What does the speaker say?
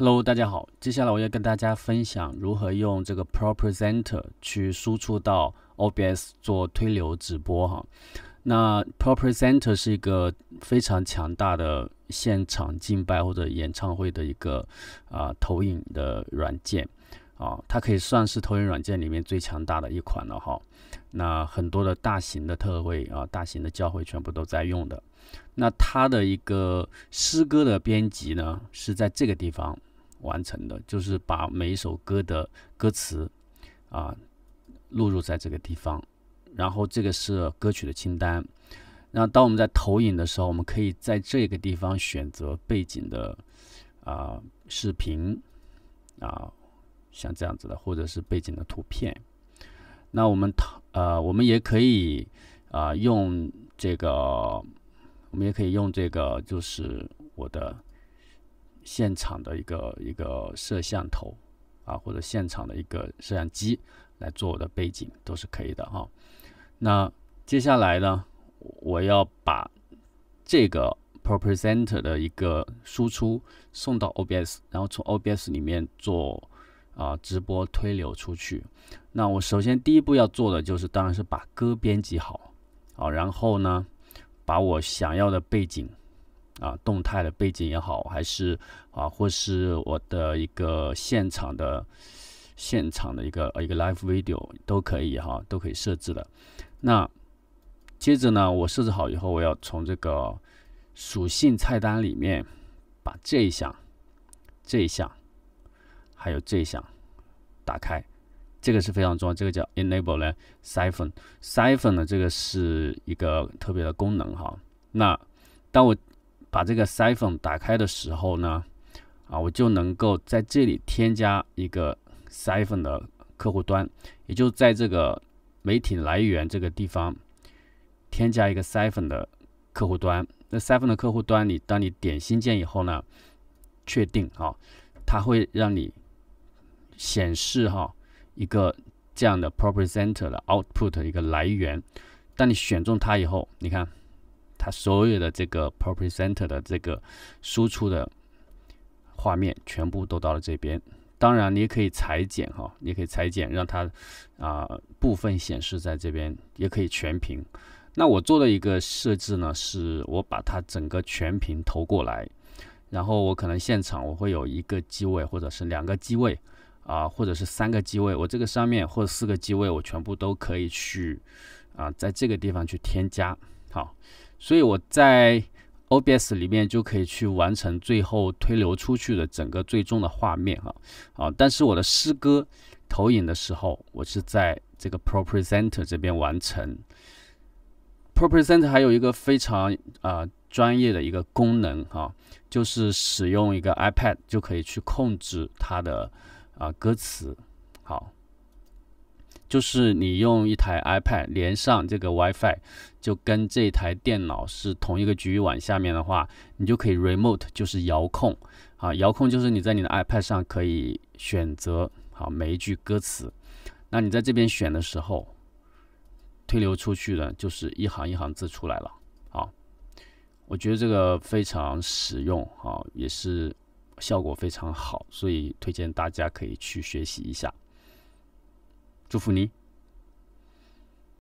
Hello，大家好，接下来我要跟大家分享如何用这个 ProPresenter 去输出到 OBS 做推流直播哈。那 ProPresenter 是一个非常强大的现场竞拍或者演唱会的一个啊投影的软件。啊，它可以算是投影软件里面最强大的一款了哈。那很多的大型的特会啊，大型的教会全部都在用的。那它的一个诗歌的编辑呢，是在这个地方完成的，就是把每一首歌的歌词啊录入在这个地方。然后这个是歌曲的清单。那当我们在投影的时候，我们可以在这个地方选择背景的啊视频啊。像这样子的，或者是背景的图片，那我们呃，我们也可以啊，用这个，我们也可以用这个，就是我的现场的一个一个摄像头啊，或者现场的一个摄像机来做我的背景，都是可以的哈。那接下来呢，我要把这个 p o p r e s e n t e r 的一个输出送到 OBS，然后从 OBS 里面做。啊，直播推流出去。那我首先第一步要做的就是，当然是把歌编辑好，啊，然后呢，把我想要的背景，啊，动态的背景也好，还是啊，或是我的一个现场的，现场的一个一个 live video 都可以哈，都可以设置的。那接着呢，我设置好以后，我要从这个属性菜单里面把这一项，这一项。还有这项，打开，这个是非常重要。这个叫 Enable 呢 Siphon。Siphon 呢，这个是一个特别的功能哈。那当我把这个 Siphon 打开的时候呢，啊，我就能够在这里添加一个 Siphon 的客户端，也就在这个媒体来源这个地方添加一个 Siphon 的客户端。那 Siphon 的客户端，你当你点新建以后呢，确定啊，它会让你。显示哈一个这样的 p r o p e r center 的 output 一个来源，当你选中它以后，你看它所有的这个 p r o p e r center 的这个输出的画面全部都到了这边。当然你也可以裁剪哈，你也可以裁剪让它啊部分显示在这边，也可以全屏。那我做的一个设置呢，是我把它整个全屏投过来，然后我可能现场我会有一个机位或者是两个机位。啊，或者是三个机位，我这个上面或者四个机位，我全部都可以去啊，在这个地方去添加。好，所以我在 OBS 里面就可以去完成最后推流出去的整个最终的画面。哈，啊，但是我的诗歌投影的时候，我是在这个 ProPresenter 这边完成。ProPresenter 还有一个非常啊专业的一个功能，哈，就是使用一个 iPad 就可以去控制它的。啊，歌词好，就是你用一台 iPad 连上这个 WiFi，就跟这台电脑是同一个局域网下面的话，你就可以 remote，就是遥控啊，遥控就是你在你的 iPad 上可以选择好每一句歌词，那你在这边选的时候，推流出去的就是一行一行字出来了。好，我觉得这个非常实用啊，也是。效果非常好，所以推荐大家可以去学习一下。祝福你。